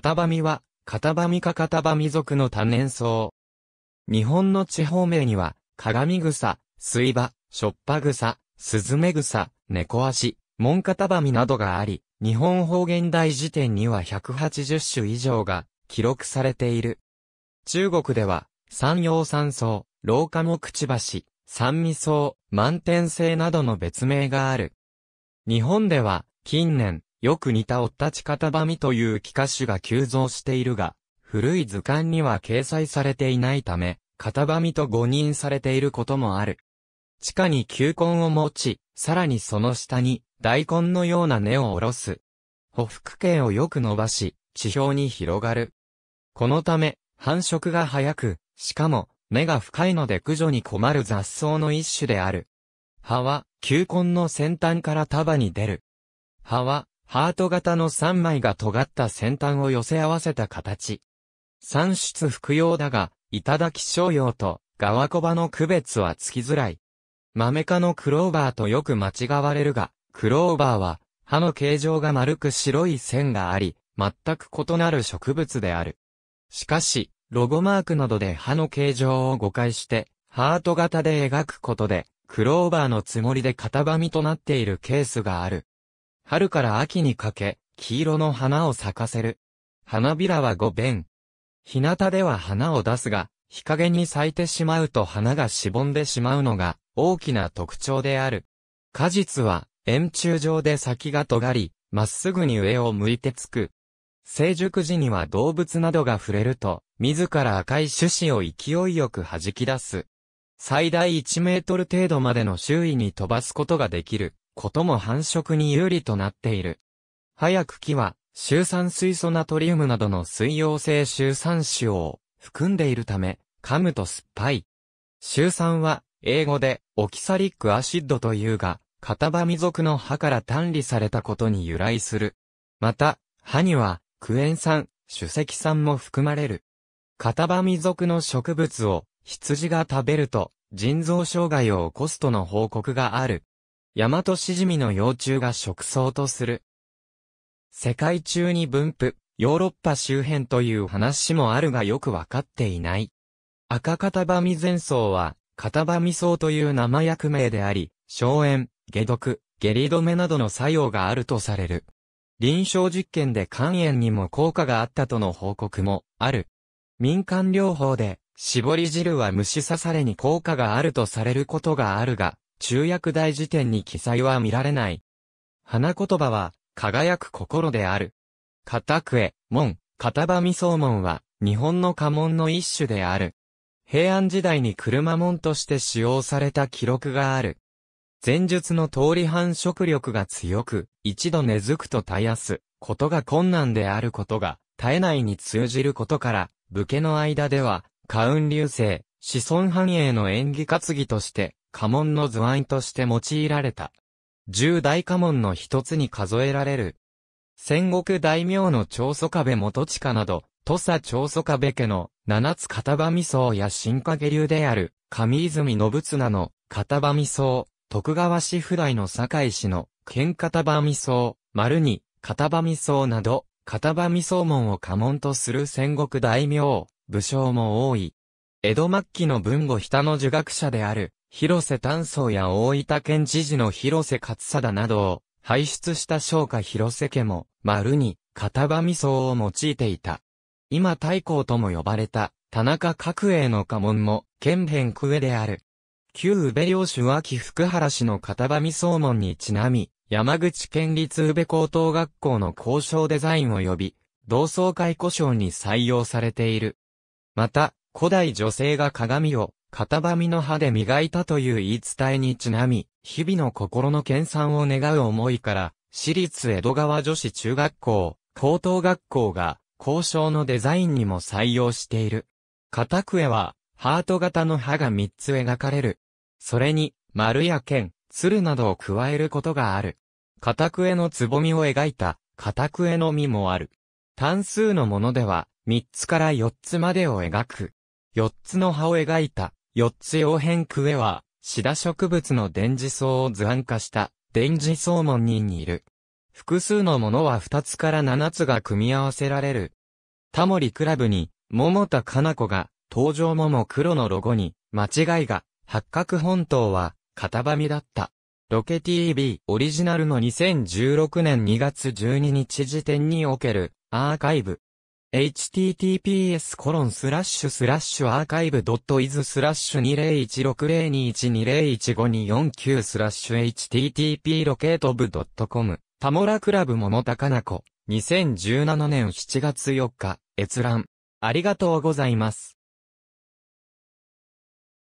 タバミは、タバミかタバミ族の多年草。日本の地方名には、鏡草、水場、しょっぱ草、スズメ草、猫足、モンカタバミなどがあり、日本方言大辞典には180種以上が記録されている。中国では、山陽山草、廊下もくちばし、三味草、満天星などの別名がある。日本では、近年、よく似たおったちたばみという機歌種が急増しているが、古い図鑑には掲載されていないため、型ばみと誤認されていることもある。地下に球根を持ち、さらにその下に大根のような根を下ろす。ほふ形をよく伸ばし、地表に広がる。このため、繁殖が早く、しかも、根が深いので駆除に困る雑草の一種である。葉は、球根の先端から束に出る。葉は、ハート型の3枚が尖った先端を寄せ合わせた形。産出服用だが、いただき商用と側コバの区別はつきづらい。マメ科のクローバーとよく間違われるが、クローバーは葉の形状が丸く白い線があり、全く異なる植物である。しかし、ロゴマークなどで葉の形状を誤解して、ハート型で描くことで、クローバーのつもりで型紙となっているケースがある。春から秋にかけ、黄色の花を咲かせる。花びらは五弁。日向では花を出すが、日陰に咲いてしまうと花がしぼんでしまうのが大きな特徴である。果実は円柱状で先が尖り、まっすぐに上を向いてつく。成熟時には動物などが触れると、自ら赤い種子を勢いよく弾き出す。最大1メートル程度までの周囲に飛ばすことができる。ことも繁殖に有利となっている。早く木は、周酸水素ナトリウムなどの水溶性周酸種を含んでいるため、噛むと酸っぱい。周酸は、英語でオキサリックアシッドというが、カタバミ属の歯から単理されたことに由来する。また、歯には、クエン酸、主石酸も含まれる。カタバミ属の植物を羊が食べると腎臓障害を起こすとの報告がある。ヤマトシジミの幼虫が食草とする。世界中に分布、ヨーロッパ周辺という話もあるがよくわかっていない。赤カタバミ前草は、カタバミ草という生薬名であり、消炎、解毒、下痢止めなどの作用があるとされる。臨床実験で肝炎にも効果があったとの報告もある。民間療法で、絞り汁は虫刺されに効果があるとされることがあるが、中薬大辞典に記載は見られない。花言葉は、輝く心である。片笛、門、片場味噌門は、日本の家紋の一種である。平安時代に車門として使用された記録がある。前述の通り繁殖力が強く、一度根付くと絶やす、ことが困難であることが、絶えないに通じることから、武家の間では、家運流星、子孫繁栄の縁起担ぎとして、家紋の図案として用いられた。十大家紋の一つに数えられる。戦国大名の長祖壁元下など、土佐長祖壁家の七つ片場味噌や新影流である上泉信綱の片場味噌、徳川氏府代の堺氏の県片場味噌、丸に片場味噌など、片場味噌門を家紋とする戦国大名、武将も多い。江戸末期の文語下の儒学者である広瀬炭素や大分県知事の広瀬勝貞などを輩出した商家広瀬家も、丸に、片場味噌を用いていた。今太閤とも呼ばれた、田中角栄の家紋も、県辺区上である。旧宇部領主秋福原氏の片場味噌門にちなみ、山口県立宇部高等学校の交渉デザインを呼び、同窓会故障に採用されている。また、古代女性が鏡を型紙の歯で磨いたという言い伝えにちなみ、日々の心の研鑽を願う思いから、私立江戸川女子中学校、高等学校が、交渉のデザインにも採用している。片笛は、ハート型の歯が3つ描かれる。それに、丸や剣、鶴などを加えることがある。片笛のつぼみを描いた、片笛の実もある。単数のものでは、3つから4つまでを描く。4つの葉を描いた、四つ曜変クエは、シダ植物の電磁層を図案化した、電磁層門に似る。複数のものは二つから七つが組み合わせられる。タモリクラブに、桃田かな子が、登場桃黒のロゴに、間違いが、八角本島は、型紙だった。ロケ TV オリジナルの2016年2月12日時点におけるアーカイブ。https コロンスラッシュスラッシュアーカイブドットイズスラッシュ20160212015249スラッシュ http ロケート部ドットコムタモラクラブ桃高菜子ナコ2017年7月4日閲覧ありがとうございます。